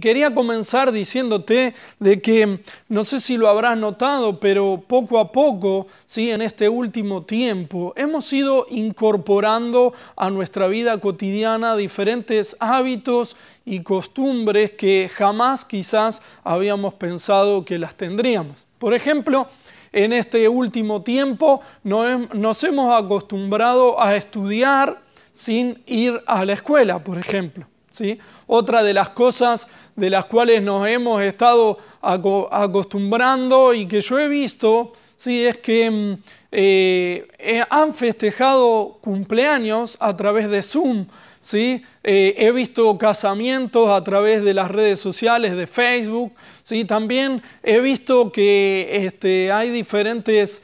Quería comenzar diciéndote de que, no sé si lo habrás notado, pero poco a poco, ¿sí? en este último tiempo, hemos ido incorporando a nuestra vida cotidiana diferentes hábitos y costumbres que jamás quizás habíamos pensado que las tendríamos. Por ejemplo, en este último tiempo nos hemos acostumbrado a estudiar sin ir a la escuela, por ejemplo. ¿sí? Otra de las cosas de las cuales nos hemos estado acostumbrando y que yo he visto, ¿sí? es que mm, eh, eh, han festejado cumpleaños a través de Zoom. ¿sí? Eh, he visto casamientos a través de las redes sociales, de Facebook. ¿sí? También he visto que este, hay diferentes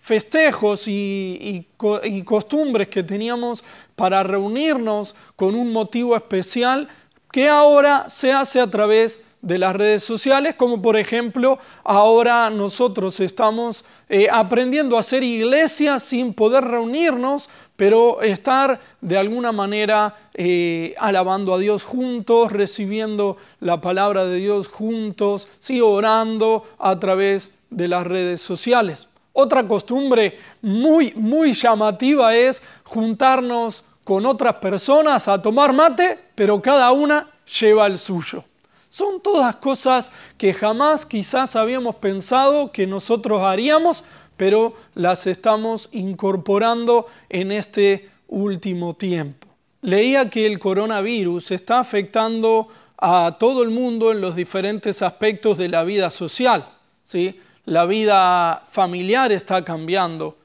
festejos y, y costumbres que teníamos para reunirnos con un motivo especial que ahora se hace a través de las redes sociales, como por ejemplo ahora nosotros estamos eh, aprendiendo a hacer iglesia sin poder reunirnos, pero estar de alguna manera eh, alabando a Dios juntos, recibiendo la palabra de Dios juntos, ¿sí? orando a través de las redes sociales. Otra costumbre muy, muy llamativa es juntarnos con otras personas a tomar mate, pero cada una lleva el suyo. Son todas cosas que jamás quizás habíamos pensado que nosotros haríamos, pero las estamos incorporando en este último tiempo. Leía que el coronavirus está afectando a todo el mundo en los diferentes aspectos de la vida social. ¿sí? La vida familiar está cambiando,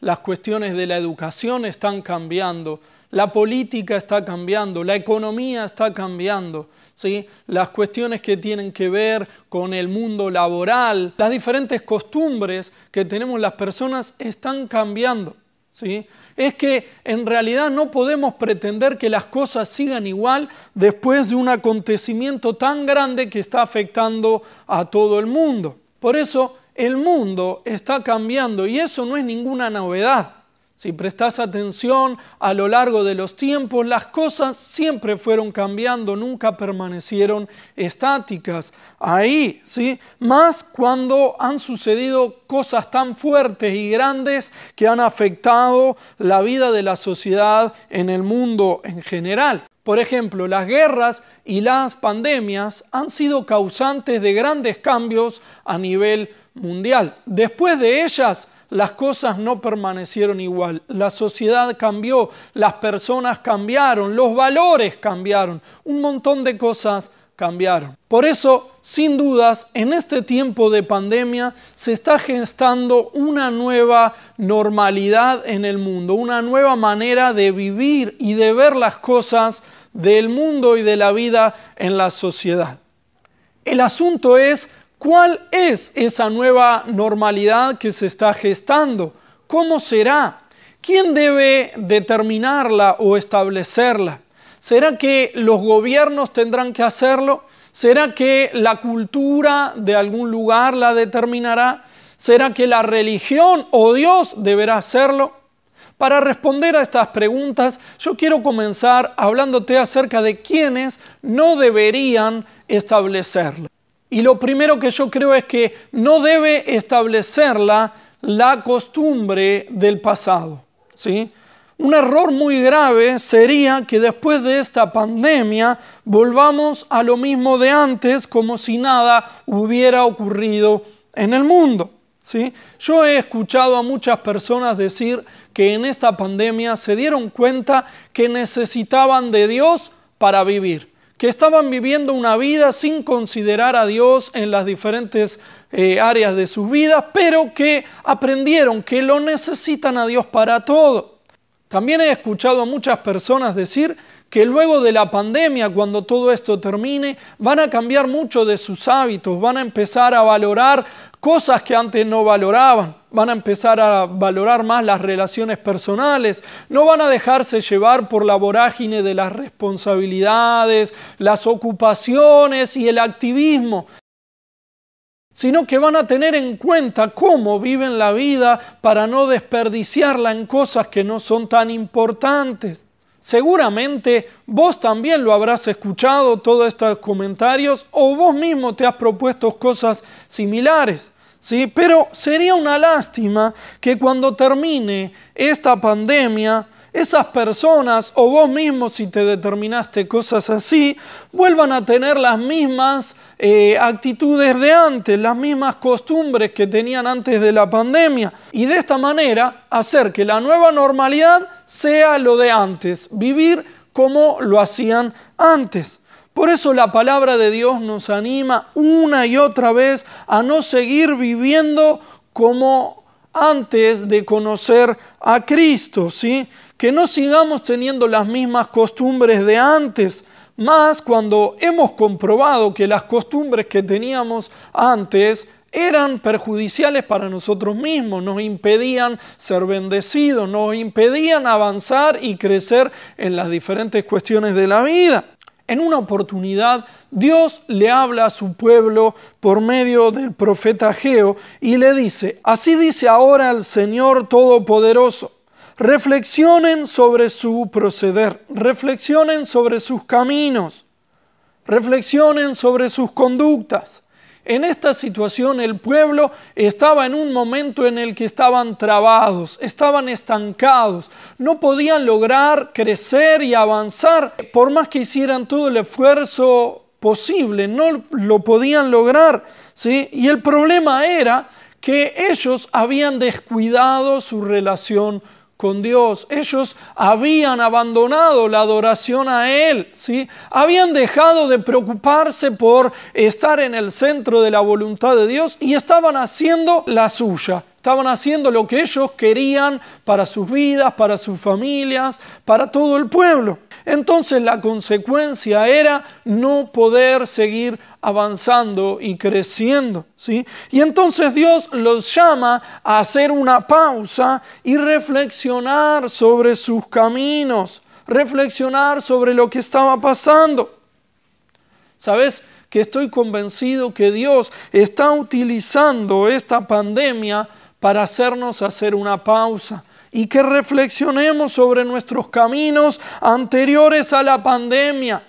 las cuestiones de la educación están cambiando, la política está cambiando, la economía está cambiando, ¿sí? las cuestiones que tienen que ver con el mundo laboral, las diferentes costumbres que tenemos las personas están cambiando. Es que en realidad no podemos pretender que las cosas sigan igual después de un acontecimiento tan grande que está afectando a todo el mundo. Por eso el mundo está cambiando y eso no es ninguna novedad. Si prestas atención a lo largo de los tiempos, las cosas siempre fueron cambiando, nunca permanecieron estáticas. Ahí, ¿sí? Más cuando han sucedido cosas tan fuertes y grandes que han afectado la vida de la sociedad en el mundo en general. Por ejemplo, las guerras y las pandemias han sido causantes de grandes cambios a nivel mundial. Después de ellas, las cosas no permanecieron igual. La sociedad cambió, las personas cambiaron, los valores cambiaron, un montón de cosas cambiaron. Por eso, sin dudas, en este tiempo de pandemia se está gestando una nueva normalidad en el mundo, una nueva manera de vivir y de ver las cosas del mundo y de la vida en la sociedad. El asunto es ¿Cuál es esa nueva normalidad que se está gestando? ¿Cómo será? ¿Quién debe determinarla o establecerla? ¿Será que los gobiernos tendrán que hacerlo? ¿Será que la cultura de algún lugar la determinará? ¿Será que la religión o Dios deberá hacerlo? Para responder a estas preguntas, yo quiero comenzar hablándote acerca de quienes no deberían establecerla. Y lo primero que yo creo es que no debe establecerla la costumbre del pasado. ¿sí? Un error muy grave sería que después de esta pandemia volvamos a lo mismo de antes como si nada hubiera ocurrido en el mundo. ¿sí? Yo he escuchado a muchas personas decir que en esta pandemia se dieron cuenta que necesitaban de Dios para vivir que estaban viviendo una vida sin considerar a Dios en las diferentes eh, áreas de sus vidas, pero que aprendieron que lo necesitan a Dios para todo. También he escuchado a muchas personas decir que luego de la pandemia, cuando todo esto termine, van a cambiar mucho de sus hábitos, van a empezar a valorar Cosas que antes no valoraban, van a empezar a valorar más las relaciones personales, no van a dejarse llevar por la vorágine de las responsabilidades, las ocupaciones y el activismo, sino que van a tener en cuenta cómo viven la vida para no desperdiciarla en cosas que no son tan importantes. Seguramente vos también lo habrás escuchado, todos estos comentarios, o vos mismo te has propuesto cosas similares. ¿sí? Pero sería una lástima que cuando termine esta pandemia, esas personas o vos mismo, si te determinaste cosas así, vuelvan a tener las mismas eh, actitudes de antes, las mismas costumbres que tenían antes de la pandemia. Y de esta manera hacer que la nueva normalidad sea lo de antes, vivir como lo hacían antes. Por eso la palabra de Dios nos anima una y otra vez a no seguir viviendo como antes de conocer a Cristo, ¿sí? Que no sigamos teniendo las mismas costumbres de antes, más cuando hemos comprobado que las costumbres que teníamos antes eran perjudiciales para nosotros mismos, nos impedían ser bendecidos, nos impedían avanzar y crecer en las diferentes cuestiones de la vida. En una oportunidad, Dios le habla a su pueblo por medio del profeta Geo y le dice, así dice ahora el Señor Todopoderoso, reflexionen sobre su proceder, reflexionen sobre sus caminos, reflexionen sobre sus conductas, en esta situación el pueblo estaba en un momento en el que estaban trabados, estaban estancados, no podían lograr crecer y avanzar por más que hicieran todo el esfuerzo posible, no lo podían lograr. ¿sí? Y el problema era que ellos habían descuidado su relación con Dios. Ellos habían abandonado la adoración a Él, ¿sí? Habían dejado de preocuparse por estar en el centro de la voluntad de Dios y estaban haciendo la suya. Estaban haciendo lo que ellos querían para sus vidas, para sus familias, para todo el pueblo. Entonces la consecuencia era no poder seguir avanzando y creciendo. ¿sí? Y entonces Dios los llama a hacer una pausa y reflexionar sobre sus caminos, reflexionar sobre lo que estaba pasando. ¿Sabes? Que estoy convencido que Dios está utilizando esta pandemia para hacernos hacer una pausa y que reflexionemos sobre nuestros caminos anteriores a la pandemia,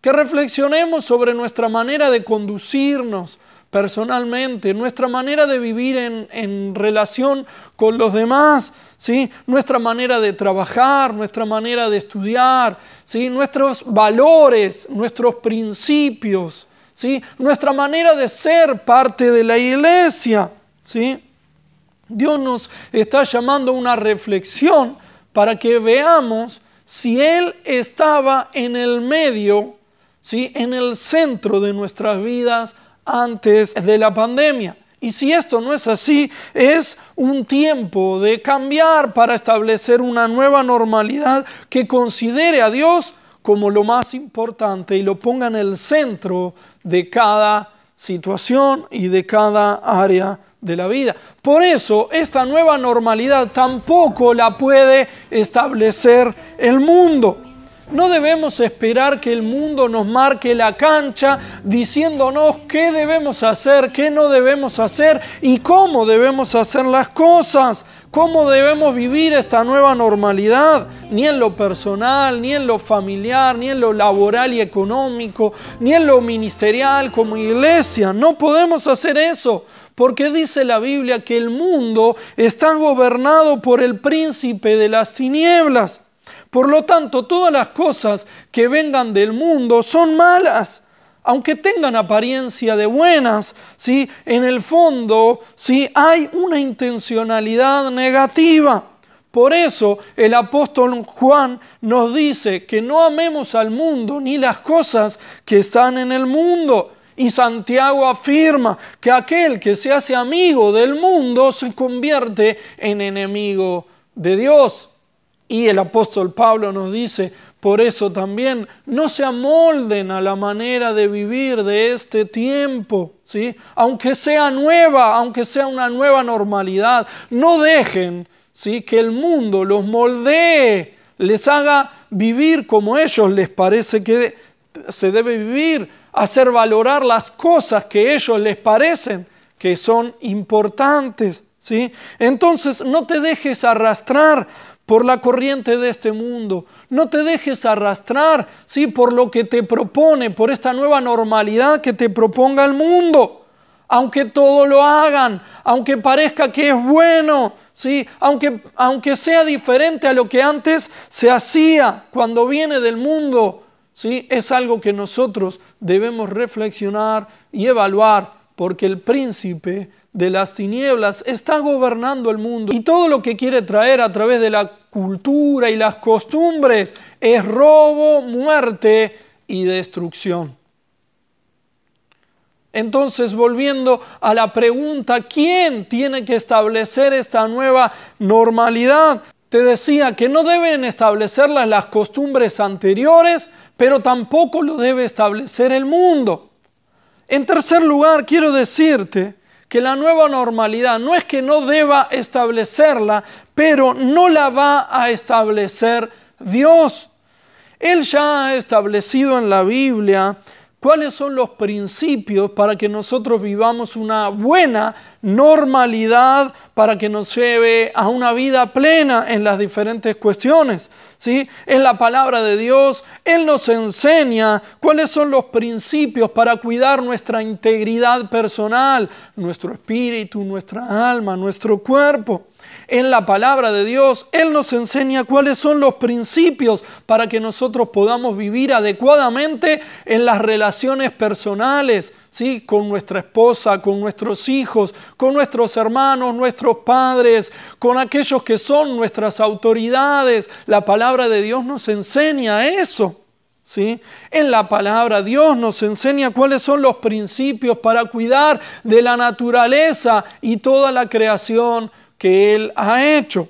que reflexionemos sobre nuestra manera de conducirnos personalmente, nuestra manera de vivir en, relación con los demás, ¿sí? nuestra manera de trabajar, nuestra manera de estudiar, ¿sí? nuestros valores, nuestros principios, ¿sí? nuestra manera de ser parte de la iglesia. ¿sí? Dios nos está llamando a una reflexión para que veamos si Él estaba en el medio, ¿sí? en el centro de nuestras vidas antes de la pandemia. Y si esto no es así, es un tiempo de cambiar para establecer una nueva normalidad que considere a Dios como lo más importante y lo ponga en el centro de cada situación y de cada área de la vida. Por eso esta nueva normalidad tampoco la puede establecer el mundo. No debemos esperar que el mundo nos marque la cancha diciéndonos qué debemos hacer, qué no debemos hacer y cómo debemos hacer las cosas, cómo debemos vivir esta nueva normalidad, ni en lo personal, ni en lo familiar, ni en lo laboral y económico, ni en lo ministerial como iglesia. No podemos hacer eso. Porque dice la Biblia que el mundo está gobernado por el príncipe de las tinieblas. Por lo tanto, todas las cosas que vengan del mundo son malas. Aunque tengan apariencia de buenas, ¿sí? en el fondo ¿sí? hay una intencionalidad negativa. Por eso el apóstol Juan nos dice que no amemos al mundo ni las cosas que están en el mundo. Y Santiago afirma que aquel que se hace amigo del mundo se convierte en enemigo de Dios. Y el apóstol Pablo nos dice, por eso también no se amolden a la manera de vivir de este tiempo, ¿sí? Aunque sea nueva, aunque sea una nueva normalidad, no dejen, ¿sí? que el mundo los moldee, les haga vivir como ellos les parece que se debe vivir, hacer valorar las cosas que ellos les parecen que son importantes, ¿sí? Entonces, no te dejes arrastrar por la corriente de este mundo. No te dejes arrastrar ¿sí? por lo que te propone, por esta nueva normalidad que te proponga el mundo. Aunque todo lo hagan, aunque parezca que es bueno, ¿sí? aunque, aunque sea diferente a lo que antes se hacía cuando viene del mundo, ¿sí? es algo que nosotros debemos reflexionar y evaluar, porque el príncipe de las tinieblas está gobernando el mundo y todo lo que quiere traer a través de la cultura y las costumbres es robo, muerte y destrucción. Entonces, volviendo a la pregunta, ¿quién tiene que establecer esta nueva normalidad? Te decía que no deben establecerlas las costumbres anteriores, pero tampoco lo debe establecer el mundo. En tercer lugar, quiero decirte que la nueva normalidad no es que no deba establecerla, pero no la va a establecer Dios. Él ya ha establecido en la Biblia cuáles son los principios para que nosotros vivamos una buena normalidad, para que nos lleve a una vida plena en las diferentes cuestiones. ¿sí? Es la palabra de Dios, Él nos enseña cuáles son los principios para cuidar nuestra integridad personal, nuestro espíritu, nuestra alma, nuestro cuerpo. En la palabra de Dios, Él nos enseña cuáles son los principios para que nosotros podamos vivir adecuadamente en las relaciones personales, ¿sí? con nuestra esposa, con nuestros hijos, con nuestros hermanos, nuestros padres, con aquellos que son nuestras autoridades. La palabra de Dios nos enseña eso. ¿Sí? En la palabra Dios nos enseña cuáles son los principios para cuidar de la naturaleza y toda la creación que Él ha hecho.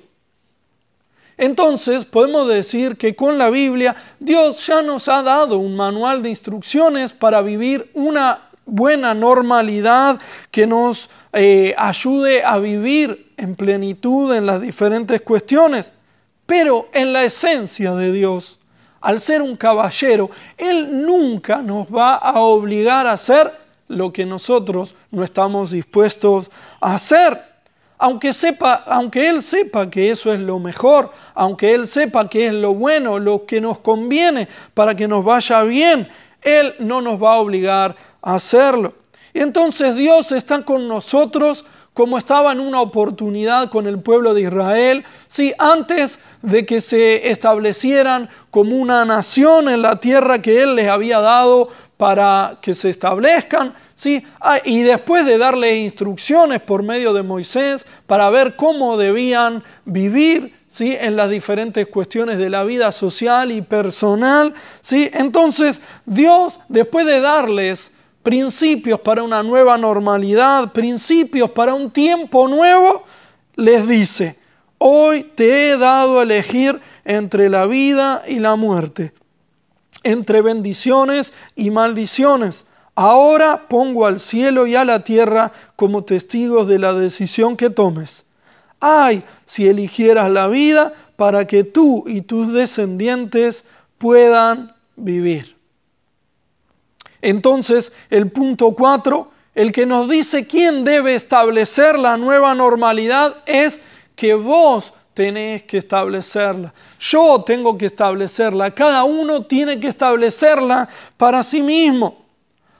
Entonces podemos decir que con la Biblia Dios ya nos ha dado un manual de instrucciones para vivir una buena normalidad que nos eh, ayude a vivir en plenitud en las diferentes cuestiones. Pero en la esencia de Dios, al ser un caballero, Él nunca nos va a obligar a hacer lo que nosotros no estamos dispuestos a hacer aunque, sepa, aunque Él sepa que eso es lo mejor, aunque Él sepa que es lo bueno, lo que nos conviene para que nos vaya bien, Él no nos va a obligar a hacerlo. Y entonces Dios está con nosotros como estaba en una oportunidad con el pueblo de Israel, si antes de que se establecieran como una nación en la tierra que Él les había dado para que se establezcan, ¿sí? Ah, y después de darles instrucciones por medio de Moisés para ver cómo debían vivir, ¿sí? En las diferentes cuestiones de la vida social y personal, ¿sí? Entonces, Dios, después de darles principios para una nueva normalidad, principios para un tiempo nuevo, les dice, hoy te he dado a elegir entre la vida y la muerte entre bendiciones y maldiciones. Ahora pongo al cielo y a la tierra como testigos de la decisión que tomes. Ay, si eligieras la vida para que tú y tus descendientes puedan vivir. Entonces, el punto 4, el que nos dice quién debe establecer la nueva normalidad es que vos tenés que establecerla. Yo tengo que establecerla. Cada uno tiene que establecerla para sí mismo.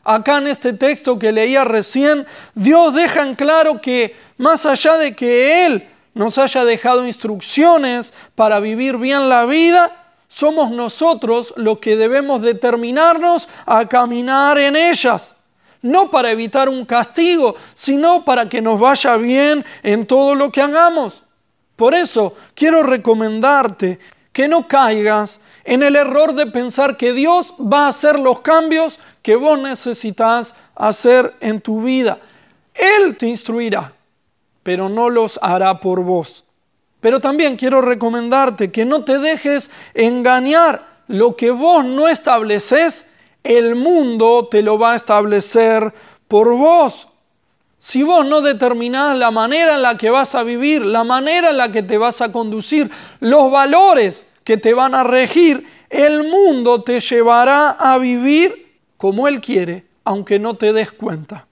Acá en este texto que leía recién, Dios deja en claro que más allá de que Él nos haya dejado instrucciones para vivir bien la vida, somos nosotros los que debemos determinarnos a caminar en ellas. No para evitar un castigo, sino para que nos vaya bien en todo lo que hagamos. Por eso quiero recomendarte que no caigas en el error de pensar que Dios va a hacer los cambios que vos necesitas hacer en tu vida. Él te instruirá, pero no los hará por vos. Pero también quiero recomendarte que no te dejes engañar. Lo que vos no estableces, el mundo te lo va a establecer por vos. Si vos no determinás la manera en la que vas a vivir, la manera en la que te vas a conducir, los valores que te van a regir, el mundo te llevará a vivir como Él quiere, aunque no te des cuenta.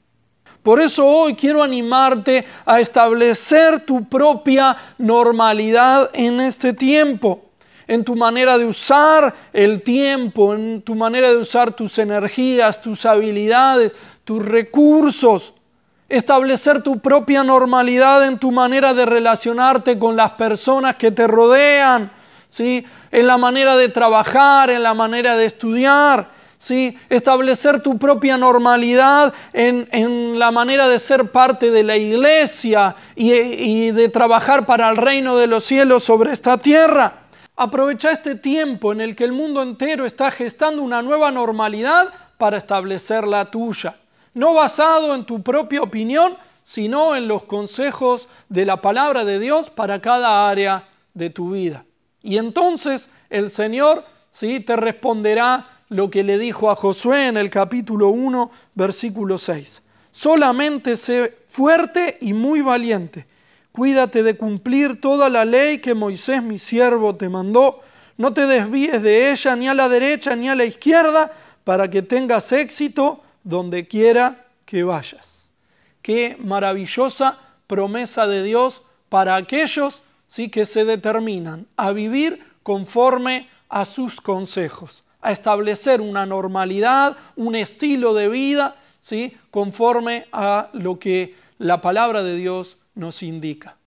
Por eso hoy quiero animarte a establecer tu propia normalidad en este tiempo en tu manera de usar el tiempo, en tu manera de usar tus energías, tus habilidades, tus recursos establecer tu propia normalidad en tu manera de relacionarte con las personas que te rodean, ¿sí? en la manera de trabajar, en la manera de estudiar, ¿sí? establecer tu propia normalidad en, la manera de ser parte de la iglesia y, y de trabajar para el reino de los cielos sobre esta tierra. Aprovecha este tiempo en el que el mundo entero está gestando una nueva normalidad para establecer la tuya no basado en tu propia opinión, sino en los consejos de la palabra de Dios para cada área de tu vida. Y entonces el Señor ¿sí? te responderá lo que le dijo a Josué en el capítulo 1, versículo 6. Solamente sé fuerte y muy valiente. Cuídate de cumplir toda la ley que Moisés mi siervo te mandó. No te desvíes de ella ni a la derecha ni a la izquierda para que tengas éxito donde quiera que vayas. Qué maravillosa promesa de Dios para aquellos ¿sí? que se determinan a vivir conforme a sus consejos, a establecer una normalidad, un estilo de vida ¿sí? conforme a lo que la palabra de Dios nos indica.